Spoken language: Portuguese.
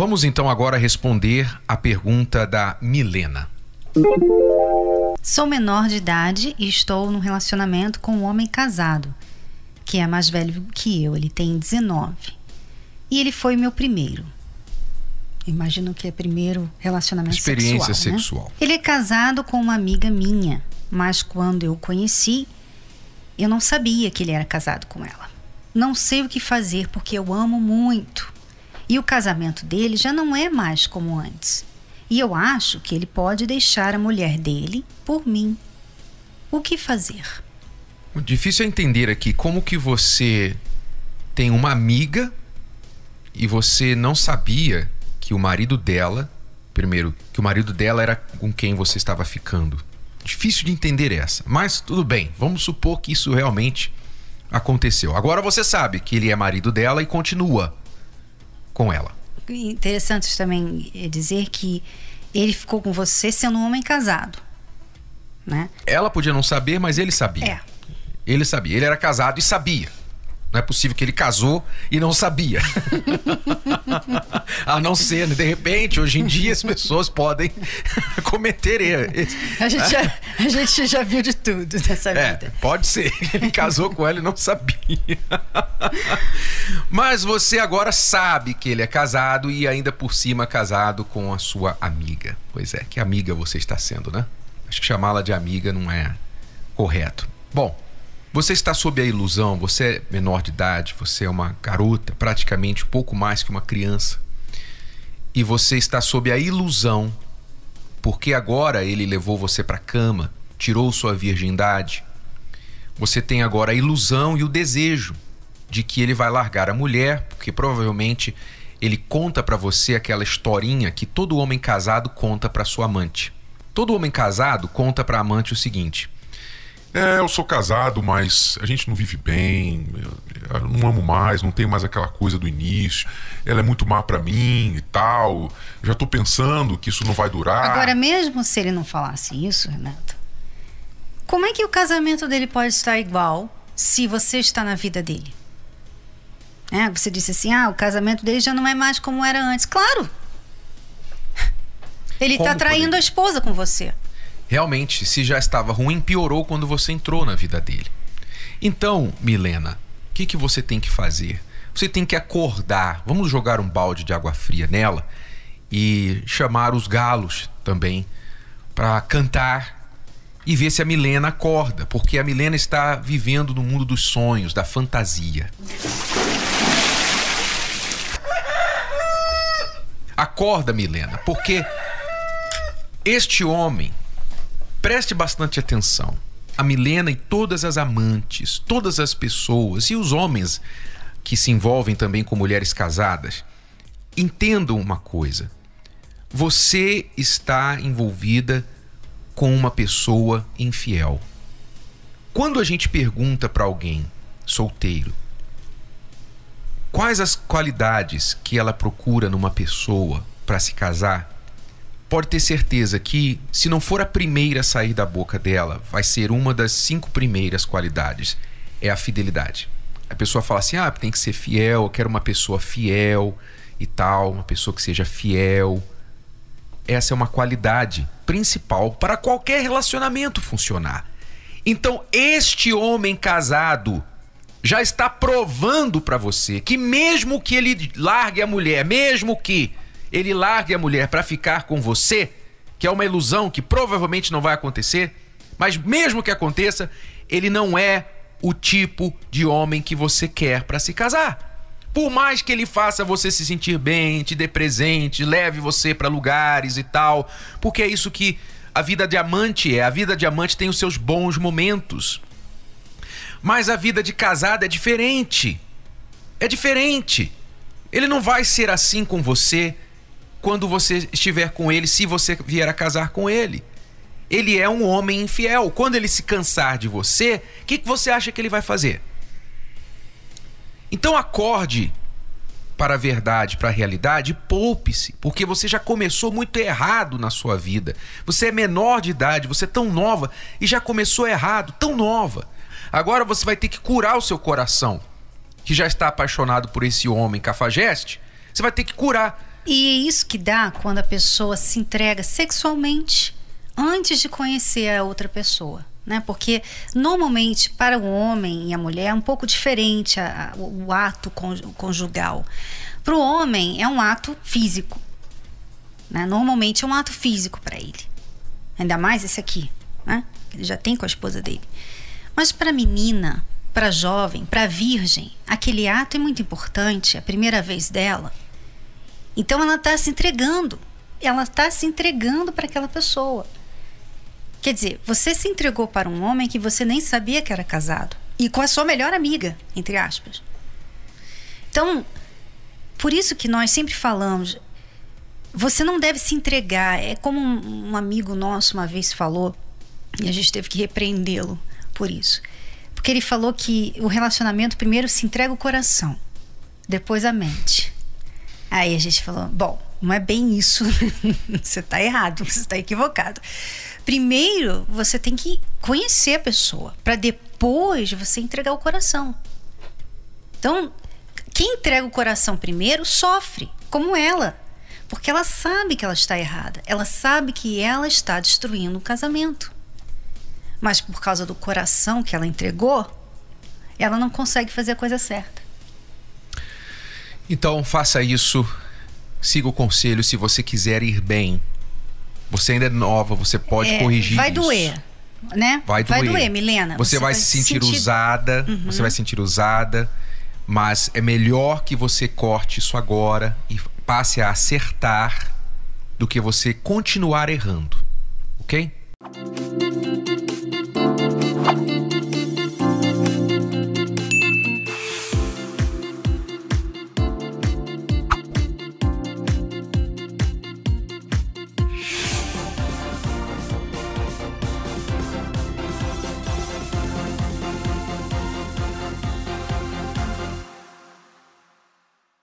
Vamos então agora responder a pergunta da Milena. Sou menor de idade e estou num relacionamento com um homem casado, que é mais velho que eu, ele tem 19. E ele foi meu primeiro. Imagino que é primeiro relacionamento Experiência sexual. Né? sexual. Né? Ele é casado com uma amiga minha, mas quando eu o conheci, eu não sabia que ele era casado com ela. Não sei o que fazer porque eu amo muito e o casamento dele já não é mais como antes. E eu acho que ele pode deixar a mulher dele por mim. O que fazer? O difícil é entender aqui como que você tem uma amiga e você não sabia que o marido dela, primeiro, que o marido dela era com quem você estava ficando. Difícil de entender essa, mas tudo bem, vamos supor que isso realmente aconteceu. Agora você sabe que ele é marido dela e continua com ela. Interessante também eh, dizer que ele ficou com você sendo um homem casado, né? Ela podia não saber, mas ele sabia. É. Ele sabia. Ele era casado e sabia. Não é possível que ele casou e não sabia. a não ser, né, de repente, hoje em dia as pessoas podem cometer erros. A gente, já, a gente já viu de tudo nessa é, vida. Pode ser que ele casou com ela e não sabia. Mas você agora sabe que ele é casado e ainda por cima casado com a sua amiga. Pois é, que amiga você está sendo, né? Acho que chamá-la de amiga não é correto. Bom, você está sob a ilusão, você é menor de idade, você é uma garota, praticamente pouco mais que uma criança. E você está sob a ilusão, porque agora ele levou você para a cama, tirou sua virgindade. Você tem agora a ilusão e o desejo de que ele vai largar a mulher, porque provavelmente ele conta para você aquela historinha que todo homem casado conta para sua amante. Todo homem casado conta para a amante o seguinte: é, eu sou casado, mas a gente não vive bem, eu não amo mais, não tenho mais aquela coisa do início. Ela é muito má para mim e tal. Já tô pensando que isso não vai durar. Agora, mesmo se ele não falasse isso, Renato, como é que o casamento dele pode estar igual se você está na vida dele? É, você disse assim: ah, o casamento dele já não é mais como era antes. Claro! Ele está traindo a esposa com você realmente, se já estava ruim, piorou quando você entrou na vida dele. Então, Milena, o que, que você tem que fazer? Você tem que acordar. Vamos jogar um balde de água fria nela e chamar os galos também para cantar e ver se a Milena acorda, porque a Milena está vivendo no mundo dos sonhos, da fantasia. Acorda, Milena, porque este homem Preste bastante atenção. A Milena e todas as amantes, todas as pessoas e os homens que se envolvem também com mulheres casadas, entendam uma coisa. Você está envolvida com uma pessoa infiel. Quando a gente pergunta para alguém solteiro quais as qualidades que ela procura numa pessoa para se casar, pode ter certeza que, se não for a primeira a sair da boca dela, vai ser uma das cinco primeiras qualidades: é a fidelidade. A pessoa fala assim: ah, tem que ser fiel, eu quero uma pessoa fiel e tal, uma pessoa que seja fiel. Essa é uma qualidade principal para qualquer relacionamento funcionar. Então, este homem casado já está provando para você que, mesmo que ele largue a mulher, mesmo que ele largue a mulher para ficar com você, que é uma ilusão que provavelmente não vai acontecer, mas mesmo que aconteça, ele não é o tipo de homem que você quer para se casar. Por mais que ele faça você se sentir bem, te dê presente, leve você para lugares e tal, porque é isso que a vida diamante é. A vida diamante tem os seus bons momentos. Mas a vida de casada é diferente. É diferente. Ele não vai ser assim com você quando você estiver com ele, se você vier a casar com ele. Ele é um homem infiel. Quando ele se cansar de você, o que, que você acha que ele vai fazer? Então acorde para a verdade, para a realidade, poupe-se, porque você já começou muito errado na sua vida. Você é menor de idade, você é tão nova e já começou errado, tão nova. Agora você vai ter que curar o seu coração, que já está apaixonado por esse homem cafajeste. Você vai ter que curar. E é isso que dá quando a pessoa se entrega sexualmente antes de conhecer a outra pessoa. Né? Porque normalmente para o homem e a mulher é um pouco diferente a, a, o ato conjugal. Para o homem é um ato físico. Né? Normalmente é um ato físico para ele. Ainda mais esse aqui, né? Ele já tem com a esposa dele. Mas para menina, para jovem, para virgem, aquele ato é muito importante, a primeira vez dela. Então ela está se entregando. Ela está se entregando para aquela pessoa. Quer dizer, você se entregou para um homem que você nem sabia que era casado. E com a sua melhor amiga, entre aspas. Então, por isso que nós sempre falamos, você não deve se entregar. É como um amigo nosso uma vez falou, e a gente teve que repreendê-lo por isso. Porque ele falou que o relacionamento primeiro se entrega o coração, depois a mente. Aí a gente falou: bom, não é bem isso. você está errado, você está equivocado. Primeiro, você tem que conhecer a pessoa, para depois você entregar o coração. Então, quem entrega o coração primeiro sofre, como ela. Porque ela sabe que ela está errada, ela sabe que ela está destruindo o casamento. Mas por causa do coração que ela entregou, ela não consegue fazer a coisa certa. Então faça isso, siga o conselho se você quiser ir bem. Você ainda é nova, você pode é, corrigir vai isso. Doer, né? Vai doer. Vai doer, Milena. Você, você vai, vai, se sentir, sentir... usada, uhum. você vai se sentir usada, mas é melhor que você corte isso agora e passe a acertar do que você continuar errando, ok?